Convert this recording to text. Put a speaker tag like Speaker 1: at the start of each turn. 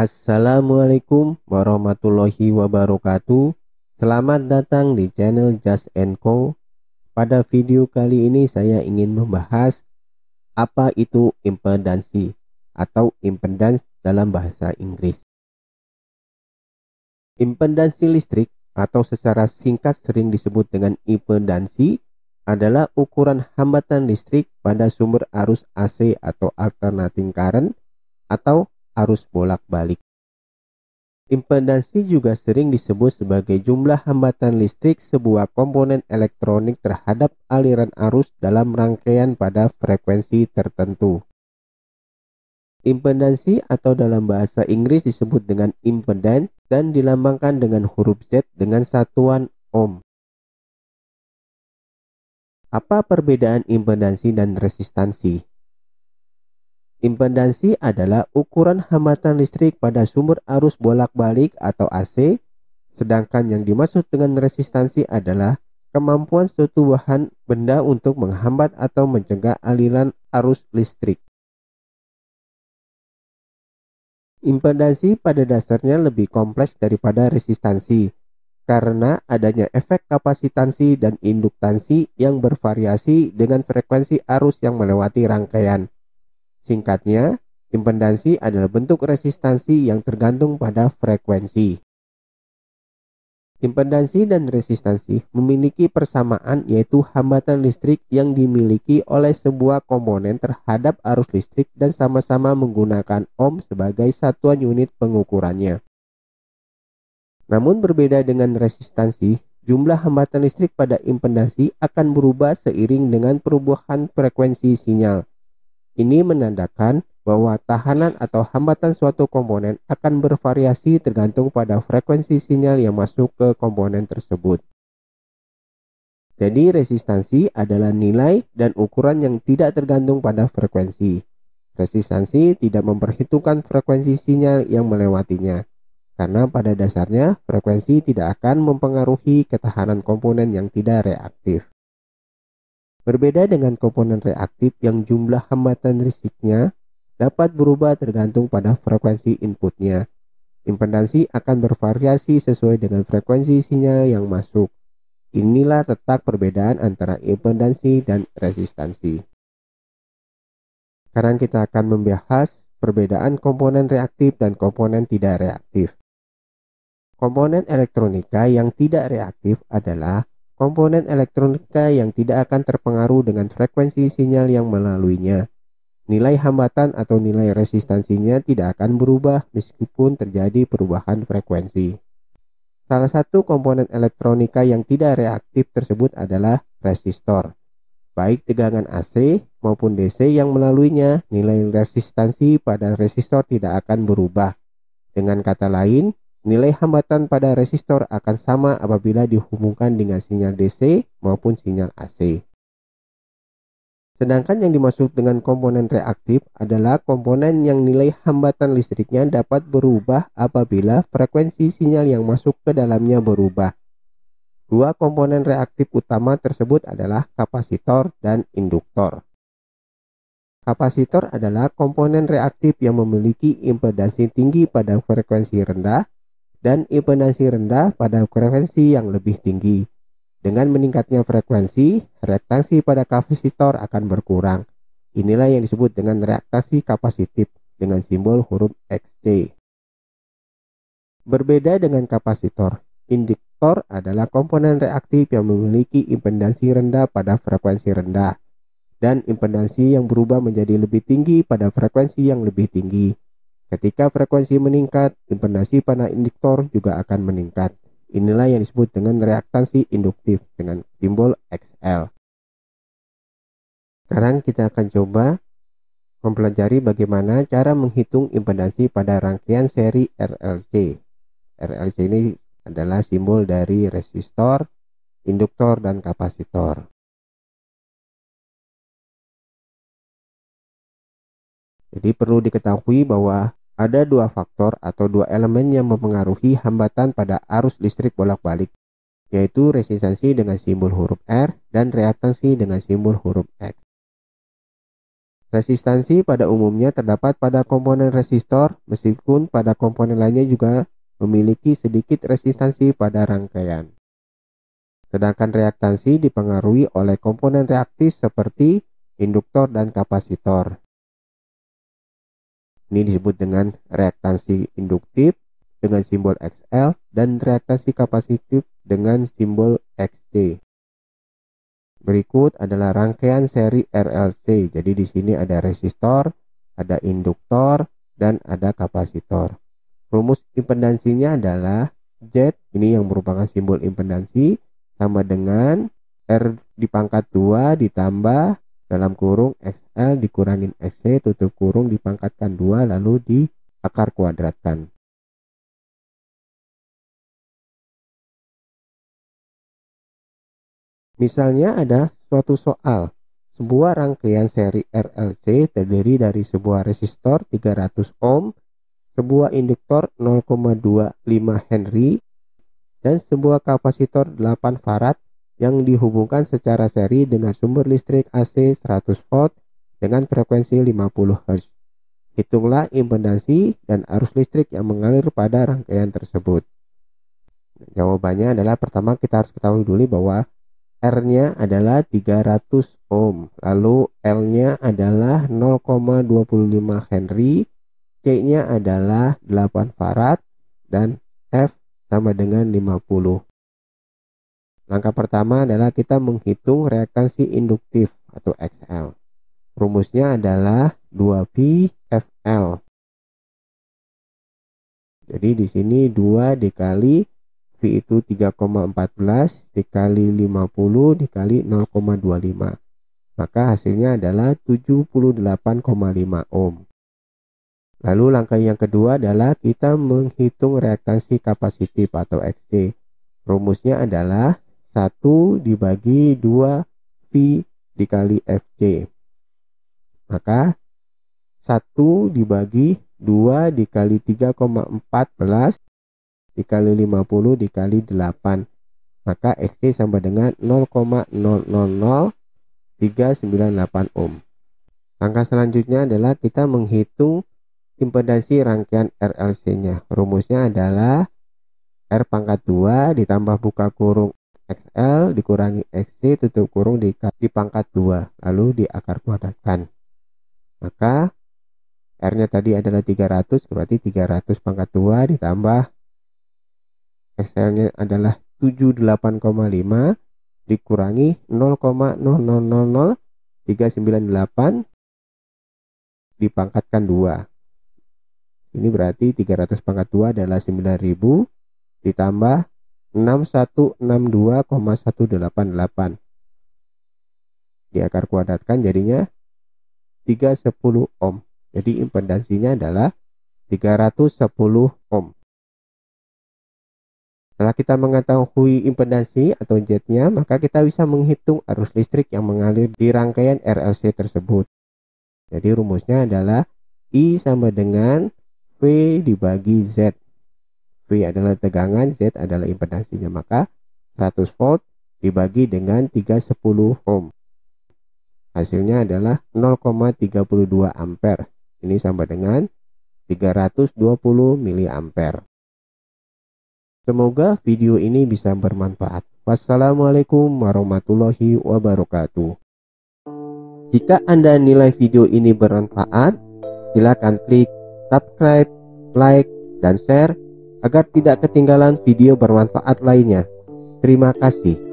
Speaker 1: Assalamualaikum warahmatullahi wabarakatuh Selamat datang di channel Just Co Pada video kali ini saya ingin membahas Apa itu impedansi atau impedance dalam bahasa Inggris Impedansi listrik atau secara singkat sering disebut dengan impedansi adalah ukuran hambatan listrik pada sumber arus AC atau alternating current atau harus bolak-balik. Impedansi juga sering disebut sebagai jumlah hambatan listrik sebuah komponen elektronik terhadap aliran arus dalam rangkaian pada frekuensi tertentu. Impedansi atau dalam bahasa Inggris disebut dengan impedance dan dilambangkan dengan huruf Z dengan satuan ohm. Apa perbedaan impedansi dan resistansi? Impedansi adalah ukuran hambatan listrik pada sumber arus bolak-balik atau AC, sedangkan yang dimaksud dengan resistansi adalah kemampuan suatu bahan benda untuk menghambat atau mencegah aliran arus listrik. Impedansi pada dasarnya lebih kompleks daripada resistansi karena adanya efek kapasitansi dan induktansi yang bervariasi dengan frekuensi arus yang melewati rangkaian. Singkatnya, impedansi adalah bentuk resistansi yang tergantung pada frekuensi. Impedansi dan resistansi memiliki persamaan yaitu hambatan listrik yang dimiliki oleh sebuah komponen terhadap arus listrik dan sama-sama menggunakan ohm sebagai satuan unit pengukurannya. Namun berbeda dengan resistansi, jumlah hambatan listrik pada impedansi akan berubah seiring dengan perubahan frekuensi sinyal. Ini menandakan bahwa tahanan atau hambatan suatu komponen akan bervariasi tergantung pada frekuensi sinyal yang masuk ke komponen tersebut. Jadi resistansi adalah nilai dan ukuran yang tidak tergantung pada frekuensi. Resistansi tidak memperhitungkan frekuensi sinyal yang melewatinya, karena pada dasarnya frekuensi tidak akan mempengaruhi ketahanan komponen yang tidak reaktif. Berbeda dengan komponen reaktif yang jumlah hambatan risiknya dapat berubah tergantung pada frekuensi inputnya. Impedansi akan bervariasi sesuai dengan frekuensi sinyal yang masuk. Inilah tetap perbedaan antara impedansi dan resistansi. Sekarang kita akan membahas perbedaan komponen reaktif dan komponen tidak reaktif. Komponen elektronika yang tidak reaktif adalah komponen elektronika yang tidak akan terpengaruh dengan frekuensi sinyal yang melaluinya. Nilai hambatan atau nilai resistansinya tidak akan berubah meskipun terjadi perubahan frekuensi. Salah satu komponen elektronika yang tidak reaktif tersebut adalah resistor. Baik tegangan AC maupun DC yang melaluinya, nilai resistansi pada resistor tidak akan berubah. Dengan kata lain, Nilai hambatan pada resistor akan sama apabila dihubungkan dengan sinyal DC maupun sinyal AC. Sedangkan yang dimaksud dengan komponen reaktif adalah komponen yang nilai hambatan listriknya dapat berubah apabila frekuensi sinyal yang masuk ke dalamnya berubah. Dua komponen reaktif utama tersebut adalah kapasitor dan induktor. Kapasitor adalah komponen reaktif yang memiliki impedansi tinggi pada frekuensi rendah dan impedansi rendah pada frekuensi yang lebih tinggi. Dengan meningkatnya frekuensi, reaktansi pada kapasitor akan berkurang. Inilah yang disebut dengan reaktasi kapasitif dengan simbol huruf XC. Berbeda dengan kapasitor, induktor adalah komponen reaktif yang memiliki impedansi rendah pada frekuensi rendah dan impedansi yang berubah menjadi lebih tinggi pada frekuensi yang lebih tinggi. Ketika frekuensi meningkat, impedansi pada induktor juga akan meningkat. Inilah yang disebut dengan reaktansi induktif dengan simbol XL. Sekarang kita akan coba mempelajari bagaimana cara menghitung impedansi pada rangkaian seri RLC. RLC ini adalah simbol dari resistor, induktor, dan kapasitor. Jadi perlu diketahui bahwa ada dua faktor atau dua elemen yang mempengaruhi hambatan pada arus listrik bolak-balik, yaitu resistansi dengan simbol huruf R dan reaktansi dengan simbol huruf X. Resistansi pada umumnya terdapat pada komponen resistor, meskipun pada komponen lainnya juga memiliki sedikit resistansi pada rangkaian. Sedangkan reaktansi dipengaruhi oleh komponen reaktif seperti induktor dan kapasitor. Ini disebut dengan reaktansi induktif dengan simbol XL dan reaktansi kapasitif dengan simbol XC. Berikut adalah rangkaian seri RLC. Jadi di sini ada resistor, ada induktor, dan ada kapasitor. Rumus impedansinya adalah Z, ini yang merupakan simbol impedansi, sama dengan R dipangkat 2 ditambah dalam kurung XL dikurangin XC tutup kurung dipangkatkan 2 lalu di akar kuadratkan. Misalnya ada suatu soal, sebuah rangkaian seri RLC terdiri dari sebuah resistor 300 ohm, sebuah induktor 0,25 Henry, dan sebuah kapasitor 8 farad yang dihubungkan secara seri dengan sumber listrik AC 100 volt dengan frekuensi 50 Hz. Hitunglah impedansi dan arus listrik yang mengalir pada rangkaian tersebut. Jawabannya adalah pertama kita harus ketahui dulu bahwa R-nya adalah 300 ohm, lalu L-nya adalah 0,25 Henry, C-nya adalah 8 farad, dan F sama dengan 50 Langkah pertama adalah kita menghitung reaktansi induktif atau XL. Rumusnya adalah 2pi FL. Jadi di sini 2 dikali V itu 3,14 dikali 50 dikali 0,25. Maka hasilnya adalah 78,5 ohm. Lalu langkah yang kedua adalah kita menghitung reaktansi kapasitif atau XC. Rumusnya adalah 1 dibagi 2 V dikali FC. Maka 1 dibagi 2 dikali 3,14 dikali 50 dikali 8. Maka XC sama dengan 0,000398 ohm. Langkah selanjutnya adalah kita menghitung impedansi rangkaian RLC-nya. Rumusnya adalah R pangkat 2 ditambah buka kurung XL dikurangi XC tutup kurung di, di pangkat 2 lalu diakar kuadratkan. Maka R-nya tadi adalah 300 berarti 300 pangkat 2 ditambah XL-nya adalah 78,5 dikurangi 0,000398 dipangkatkan 2. Ini berarti 300 pangkat 2 adalah 9000 ditambah 6162,188 diakar kuadratkan jadinya 310 ohm jadi impedansinya adalah 310 ohm setelah kita mengetahui impedansi atau jetnya, maka kita bisa menghitung arus listrik yang mengalir di rangkaian RLC tersebut. Jadi rumusnya adalah I sama dengan V dibagi Z. V adalah tegangan, Z adalah impedansinya. Maka 100 volt dibagi dengan 310 ohm. Hasilnya adalah 0,32 ampere. Ini sama dengan 320 miliampere. Semoga video ini bisa bermanfaat. Wassalamualaikum warahmatullahi wabarakatuh. Jika Anda nilai video ini bermanfaat, silakan klik subscribe, like, dan share agar tidak ketinggalan video bermanfaat lainnya. Terima kasih.